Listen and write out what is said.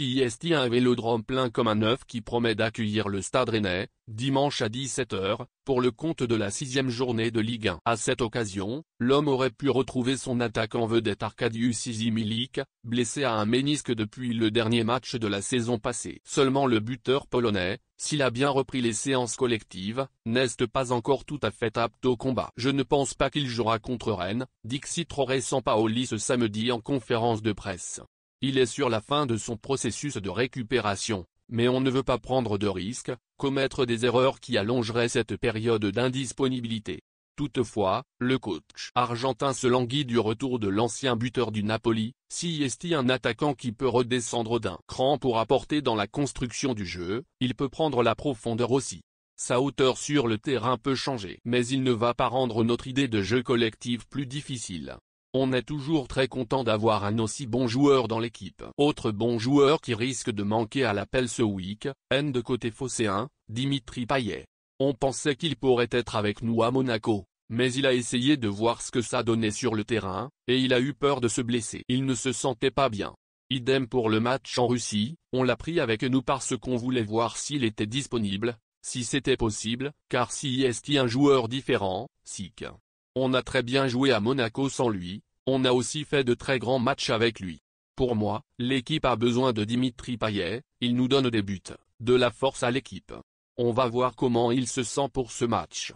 est a un vélodrome plein comme un œuf qui promet d'accueillir le Stade Rennais, dimanche à 17h, pour le compte de la sixième journée de Ligue 1. À cette occasion, l'homme aurait pu retrouver son attaque en vedette Arcadius Izimilic, blessé à un ménisque depuis le dernier match de la saison passée. Seulement le buteur polonais, s'il a bien repris les séances collectives, n'est pas encore tout à fait apte au combat. Je ne pense pas qu'il jouera contre Rennes, dit Citroën sans Paoli ce samedi en conférence de presse. Il est sur la fin de son processus de récupération, mais on ne veut pas prendre de risques, commettre des erreurs qui allongeraient cette période d'indisponibilité. Toutefois, le coach argentin se languit du retour de l'ancien buteur du Napoli, est un attaquant qui peut redescendre d'un cran pour apporter dans la construction du jeu, il peut prendre la profondeur aussi. Sa hauteur sur le terrain peut changer, mais il ne va pas rendre notre idée de jeu collectif plus difficile. On est toujours très content d'avoir un aussi bon joueur dans l'équipe. Autre bon joueur qui risque de manquer à l'appel ce week-end de côté phocéen, Dimitri Payet. On pensait qu'il pourrait être avec nous à Monaco, mais il a essayé de voir ce que ça donnait sur le terrain, et il a eu peur de se blesser. Il ne se sentait pas bien. Idem pour le match en Russie, on l'a pris avec nous parce qu'on voulait voir s'il était disponible, si c'était possible, car si est un joueur différent, sick. On a très bien joué à Monaco sans lui, on a aussi fait de très grands matchs avec lui. Pour moi, l'équipe a besoin de Dimitri Payet, il nous donne des buts, de la force à l'équipe. On va voir comment il se sent pour ce match.